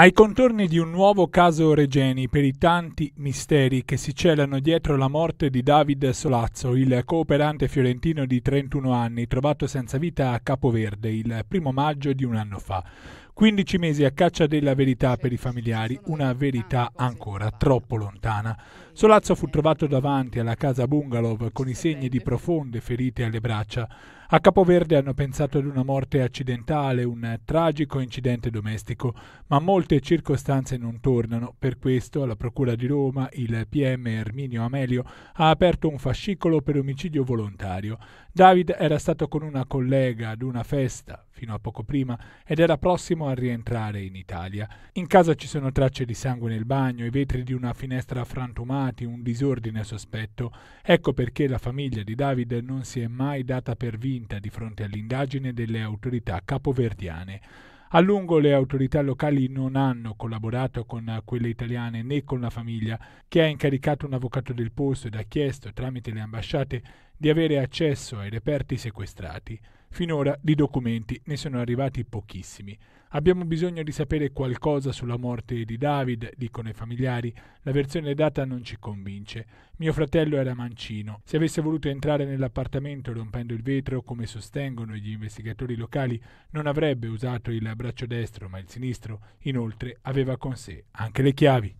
Ai contorni di un nuovo caso Regeni per i tanti misteri che si celano dietro la morte di David Solazzo, il cooperante fiorentino di 31 anni, trovato senza vita a Capoverde il primo maggio di un anno fa. 15 mesi a caccia della verità per i familiari, una verità ancora troppo lontana. Solazzo fu trovato davanti alla casa bungalow con i segni di profonde ferite alle braccia. A Capoverde hanno pensato ad una morte accidentale, un tragico incidente domestico, ma molte circostanze non tornano. Per questo alla Procura di Roma il PM Erminio Amelio ha aperto un fascicolo per omicidio volontario. David era stato con una collega ad una festa fino a poco prima ed era prossimo a a rientrare in Italia. In casa ci sono tracce di sangue nel bagno, i vetri di una finestra frantumati, un disordine sospetto. Ecco perché la famiglia di David non si è mai data per vinta di fronte all'indagine delle autorità capoverdiane. A lungo le autorità locali non hanno collaborato con quelle italiane né con la famiglia, che ha incaricato un avvocato del posto ed ha chiesto, tramite le ambasciate, di avere accesso ai reperti sequestrati. Finora di documenti ne sono arrivati pochissimi. Abbiamo bisogno di sapere qualcosa sulla morte di David, dicono i familiari. La versione data non ci convince. Mio fratello era mancino. Se avesse voluto entrare nell'appartamento rompendo il vetro, come sostengono gli investigatori locali, non avrebbe usato il braccio destro ma il sinistro. Inoltre aveva con sé anche le chiavi.